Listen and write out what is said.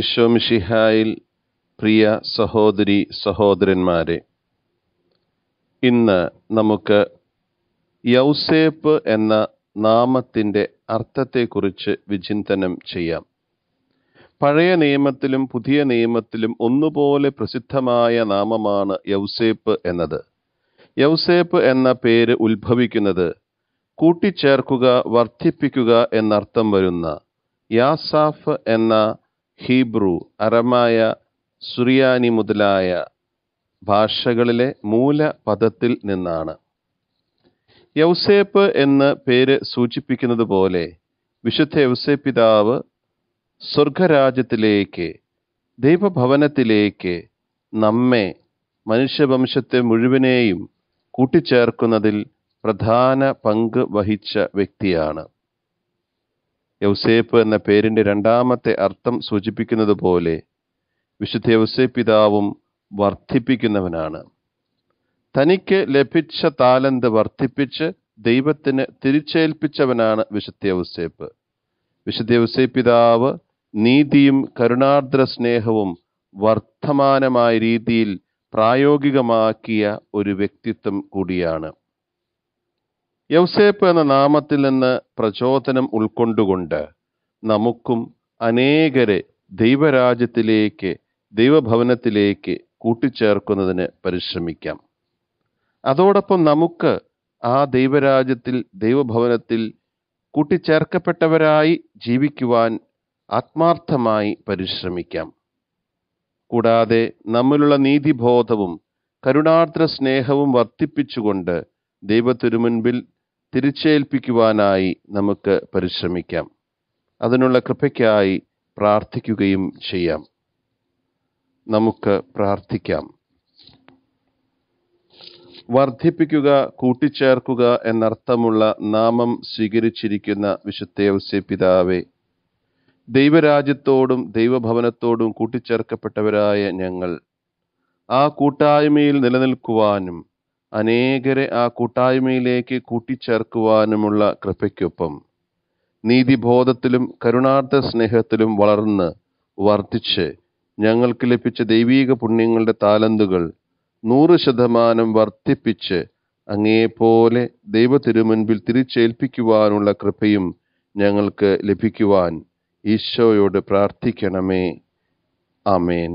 ഈശോ മിഷിഹായിൽ പ്രിയ സഹോദരി സഹോദരന്മാരെ ഇന്ന് നമുക്ക് യൗസേപ്പ് എന്ന നാമത്തിൻ്റെ അർത്ഥത്തെക്കുറിച്ച് വിചിന്തനം ചെയ്യാം പഴയ നിയമത്തിലും പുതിയ നിയമത്തിലും ഒന്നുപോലെ പ്രസിദ്ധമായ നാമമാണ് യൗസേപ്പ് എന്നത് യൗസേപ്പ് എന്ന പേര് ഉത്ഭവിക്കുന്നത് കൂട്ടിച്ചേർക്കുക വർദ്ധിപ്പിക്കുക എന്നർത്ഥം വരുന്ന യാസാഫ് എന്ന ഹീബ്രു അറമായ സുറിയാനി മുതലായ ഭാഷകളിലെ മൂല പദത്തിൽ നിന്നാണ് യൗസേപ്പ് എന്ന പേര് സൂചിപ്പിക്കുന്നത് പോലെ വിശുദ്ധ യൗസേപ്പിതാവ് സ്വർഗരാജ്യത്തിലേക്ക് ദൈവഭവനത്തിലേക്ക് നമ്മെ മനുഷ്യവംശത്തെ മുഴുവനെയും കൂട്ടിച്ചേർക്കുന്നതിൽ പ്രധാന പങ്ക് വഹിച്ച വ്യക്തിയാണ് യൗസേപ്പ് എന്ന പേരിൻ്റെ രണ്ടാമത്തെ അർത്ഥം സൂചിപ്പിക്കുന്നത് പോലെ വിശുദ്ധ പിതാവും വർദ്ധിപ്പിക്കുന്നവനാണ് തനിക്ക് ലഭിച്ച താലന്ത് വർദ്ധിപ്പിച്ച് ദൈവത്തിന് തിരിച്ചേൽപ്പിച്ചവനാണ് വിശുദ്ധ യൗസേപ്പ് വിശുദ്ധ പിതാവ് നീതിയും കരുണാർദ്ര സ്നേഹവും വർദ്ധമാനമായ രീതിയിൽ പ്രായോഗികമാക്കിയ ഒരു വ്യക്തിത്വം കൂടിയാണ് യൗസേപ്പ് എന്ന നാമത്തിൽ നിന്ന് പ്രചോദനം ഉൾക്കൊണ്ടുകൊണ്ട് നമുക്കും അനേകരെ ദൈവരാജ്യത്തിലേക്ക് ദൈവഭവനത്തിലേക്ക് കൂട്ടിച്ചേർക്കുന്നതിന് പരിശ്രമിക്കാം അതോടൊപ്പം നമുക്ക് ആ ദൈവരാജ്യത്തിൽ ദൈവഭവനത്തിൽ കൂട്ടിച്ചേർക്കപ്പെട്ടവരായി ജീവിക്കുവാൻ ആത്മാർത്ഥമായി പരിശ്രമിക്കാം കൂടാതെ നമ്മിലുള്ള നീതിബോധവും കരുണാർദ്ര സ്നേഹവും വർദ്ധിപ്പിച്ചുകൊണ്ട് മുൻപിൽ തിരിച്ചേൽപ്പിക്കുവാനായി നമുക്ക് പരിശ്രമിക്കാം അതിനുള്ള കൃപയ്ക്കായി പ്രാർത്ഥിക്കുകയും ചെയ്യാം നമുക്ക് പ്രാർത്ഥിക്കാം വർദ്ധിപ്പിക്കുക കൂട്ടിച്ചേർക്കുക എന്നർത്ഥമുള്ള നാമം സ്വീകരിച്ചിരിക്കുന്ന വിശുദ്ധ പിതാവെ ദൈവരാജ്യത്തോടും ദൈവഭവനത്തോടും കൂട്ടിച്ചേർക്കപ്പെട്ടവരായ ഞങ്ങൾ ആ കൂട്ടായ്മയിൽ നിലനിൽക്കുവാനും അനേകരെ ആ കൂട്ടായ്മയിലേക്ക് കൂട്ടിച്ചേർക്കുവാനുമുള്ള കൃപയ്ക്കൊപ്പം നീതിബോധത്തിലും കരുണാർത്ഥ സ്നേഹത്തിലും വളർന്ന് വർദ്ധിച്ച് ഞങ്ങൾക്ക് ലഭിച്ച ദൈവീക പുണ്യങ്ങളുടെ താലന്തുകൾ നൂറ് ശതമാനം വർദ്ധിപ്പിച്ച് അങ്ങേപോലെ ദൈവ തിരുമുൻപിൽ തിരിച്ചേൽപ്പിക്കുവാനുള്ള കൃപയും ഞങ്ങൾക്ക് ലഭിക്കുവാൻ ഈശോയോട് പ്രാർത്ഥിക്കണമേ ആമേൻ